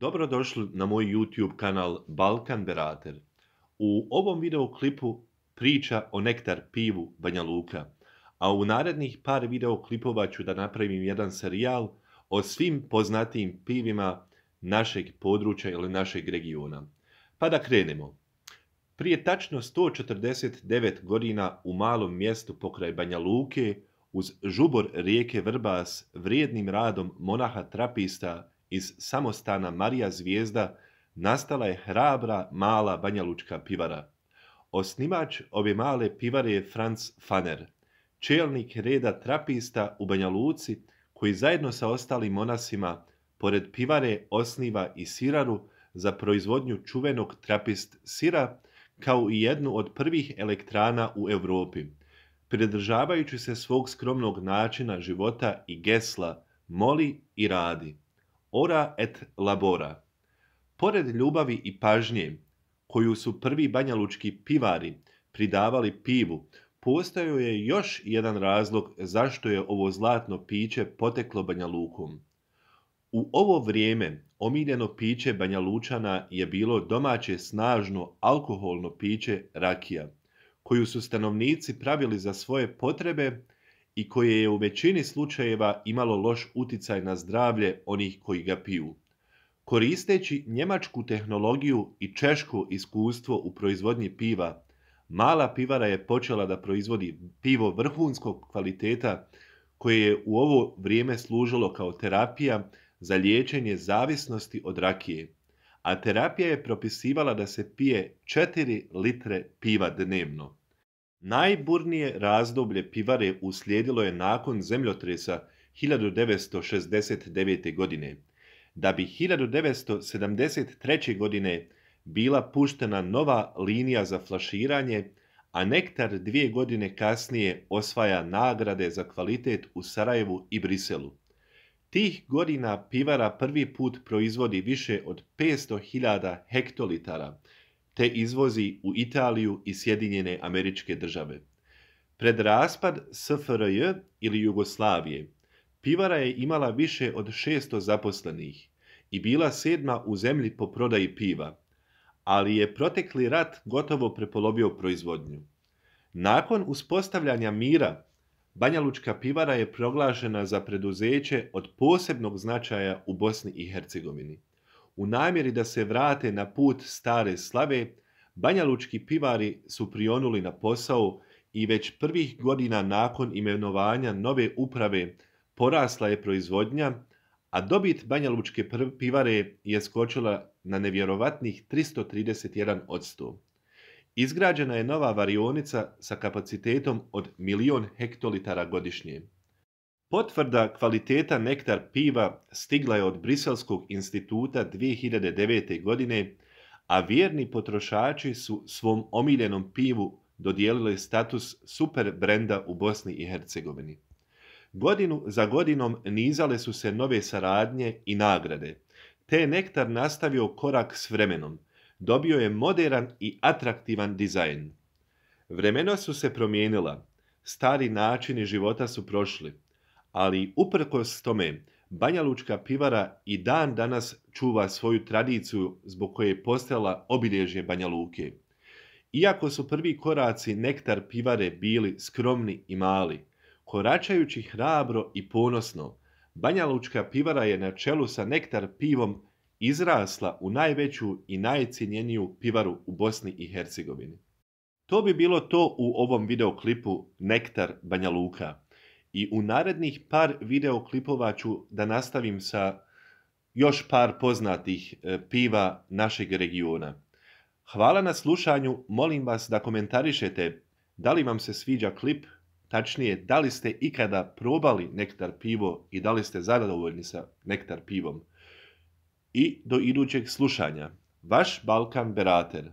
Dobrodošli na moj YouTube kanal Balkan Berater. U ovom videoklipu priča o nektar pivu Banja Luka, a u narednih par videoklipova ću da napravim jedan serijal o svim poznatijim pivima našeg područja ili našeg regiona. Pa da krenemo. Prije tačno 149 godina u malom mjestu pokraj Banja Luke, uz žubor rijeke Vrbas, vrijednim radom monaha trapista, iz samostana Marija Zvijezda nastala je hrabra mala banjalučka pivara. Osnivač ove male pivare je Franz Faner, čelnik reda trapista u Banjaluci, koji zajedno sa ostalim monasima pored pivare osniva i siraru za proizvodnju čuvenog trapist sira, kao i jednu od prvih elektrana u Europi. Pridržavajući se svog skromnog načina života i gesla, moli i radi ora et labora. Pored ljubavi i pažnje koju su prvi banjalučki pivari pridavali pivu, postojao je još jedan razlog zašto je ovo zlatno piće poteklo Banja U ovo vrijeme omiljeno piće banjalučana je bilo domaće snažno alkoholno piće rakija, koju su stanovnici pravili za svoje potrebe, i koje je u većini slučajeva imalo loš uticaj na zdravlje onih koji ga piju. Koristeći njemačku tehnologiju i češko iskustvo u proizvodnji piva, mala pivara je počela da proizvodi pivo vrhunskog kvaliteta koje je u ovo vrijeme služilo kao terapija za liječenje zavisnosti od rakije, a terapija je propisivala da se pije 4 litre piva dnevno. Najburnije razdoblje pivare uslijedilo je nakon zemljotresa 1969. godine, da bi 1973. godine bila puštena nova linija za flaširanje, a Nektar dvije godine kasnije osvaja nagrade za kvalitet u Sarajevu i Briselu. Tih godina pivara prvi put proizvodi više od 500.000 hektolitara, te izvozi u Italiju i Sjedinjene američke države. Pred raspad SFRJ ili Jugoslavije, pivara je imala više od 600 zaposlenih i bila sedma u zemlji po prodaji piva, ali je protekli rat gotovo prepolovio proizvodnju. Nakon uspostavljanja mira, Banjalučka pivara je proglašena za preduzeće od posebnog značaja u Bosni i Hercegovini. U namjeri da se vrate na put stare slave, banjalučki pivari su prionuli na posao i već prvih godina nakon imenovanja nove uprave porasla je proizvodnja, a dobit banjalučke pivare je skočila na nevjerovatnih 331%. Izgrađena je nova varionica sa kapacitetom od milion hektolitara godišnje. Potvrda kvaliteta nektar piva stigla je od Briselskog instituta 2009. godine, a vjerni potrošači su svom omiljenom pivu dodijelili status super brenda u Bosni i Hercegovini. Godinu za godinom nizale su se nove saradnje i nagrade. Te je nektar nastavio korak s vremenom. Dobio je moderan i atraktivan dizajn. Vremena su se promijenila. Stari načini života su prošli ali uprkos tome Banja Lučka pivara i dan danas čuva svoju tradiciju zbog koje je postala obilježje Banja Luke. Iako su prvi koraci nektar pivare bili skromni i mali, koračajući hrabro i ponosno, Banja Lučka pivara je na čelu sa nektar pivom izrasla u najveću i najcijenjeniju pivaru u Bosni i Hercegovini. To bi bilo to u ovom videoklipu Nektar Banja Luka. I u narednih par videoklipova ću da nastavim sa još par poznatih e, piva našeg regiona. Hvala na slušanju, molim vas da komentarišete da li vam se sviđa klip, tačnije da li ste ikada probali nektar pivo i da li ste zadovoljni sa nektar pivom. I do idućeg slušanja. Vaš Balkan Berater.